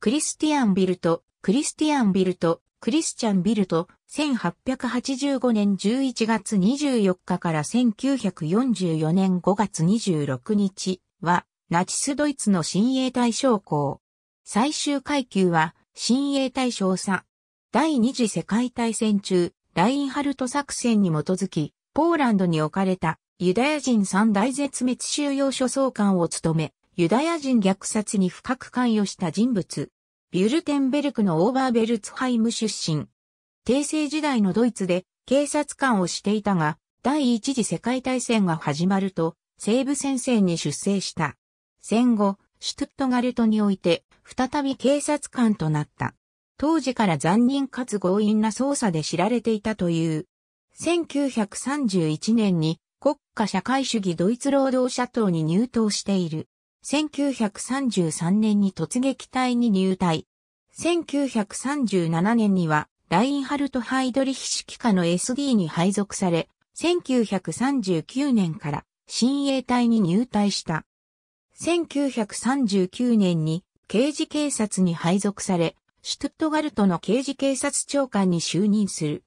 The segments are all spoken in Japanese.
クリスティアン・ビルト、クリスティアン・ビルト、クリスチャン・ビルト、1885年11月24日から1944年5月26日は、ナチスドイツの親衛隊将校。最終階級は、親衛隊少佐。第二次世界大戦中、ラインハルト作戦に基づき、ポーランドに置かれたユダヤ人三大絶滅収容所総監を務め、ユダヤ人虐殺に深く関与した人物。ビュルテンベルクのオーバーベルツハイム出身。帝政時代のドイツで警察官をしていたが、第一次世界大戦が始まると、西部戦線に出征した。戦後、シュトゥットガルトにおいて、再び警察官となった。当時から残忍かつ強引な捜査で知られていたという。1931年に国家社会主義ドイツ労働者党に入党している。1933年に突撃隊に入隊。1937年には、ラインハルト・ハイドリヒ指揮下の SD に配属され、1939年から新衛隊に入隊した。1939年に刑事警察に配属され、シュトゥットガルトの刑事警察長官に就任する。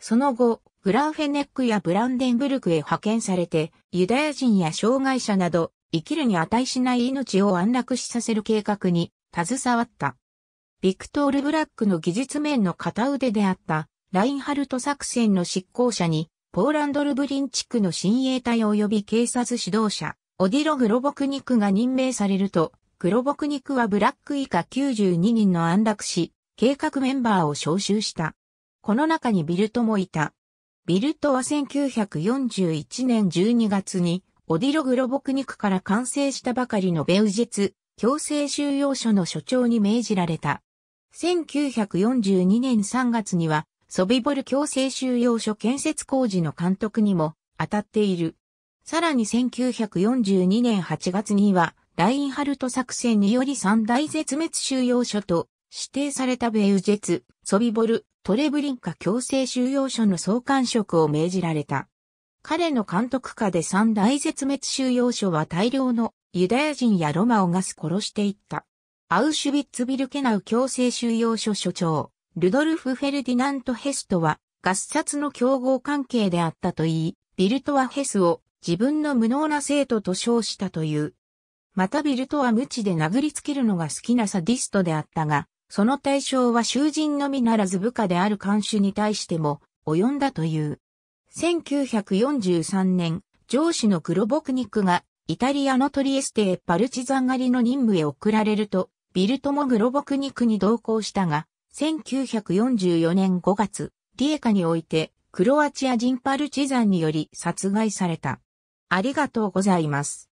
その後、グランフェネックやブランデンブルクへ派遣されて、ユダヤ人や障害者など、生きるに値しない命を安楽死させる計画に携わった。ビクトール・ブラックの技術面の片腕であったラインハルト作戦の執行者にポーランド・ルブリン地区の親衛隊及び警察指導者オディロ・グロボクニクが任命されると、グロボクニクはブラック以下92人の安楽死、計画メンバーを招集した。この中にビルトもいた。ビルトは1941年12月にオディログロボクニクから完成したばかりのベウジェツ、強制収容所の所長に命じられた。1942年3月には、ソビボル強制収容所建設工事の監督にも当たっている。さらに1942年8月には、ラインハルト作戦により三大絶滅収容所と指定されたベウジェツ、ソビボル、トレブリンカ強制収容所の総監職を命じられた。彼の監督下で三大絶滅収容所は大量のユダヤ人やロマをガス殺していった。アウシュビッツビルケナウ強制収容所所長、ルドルフ・フェルディナント・ヘストは、合殺の競合関係であったと言い、ビルトはヘスを自分の無能な生徒と称したという。またビルトは無知で殴りつけるのが好きなサディストであったが、その対象は囚人のみならず部下である看守に対しても及んだという。1943年、上司の黒ボクニックが、イタリアのトリエステへパルチザン狩りの任務へ送られると、ビルトもグロボクニックに同行したが、1944年5月、リエカにおいて、クロアチア人パルチザンにより殺害された。ありがとうございます。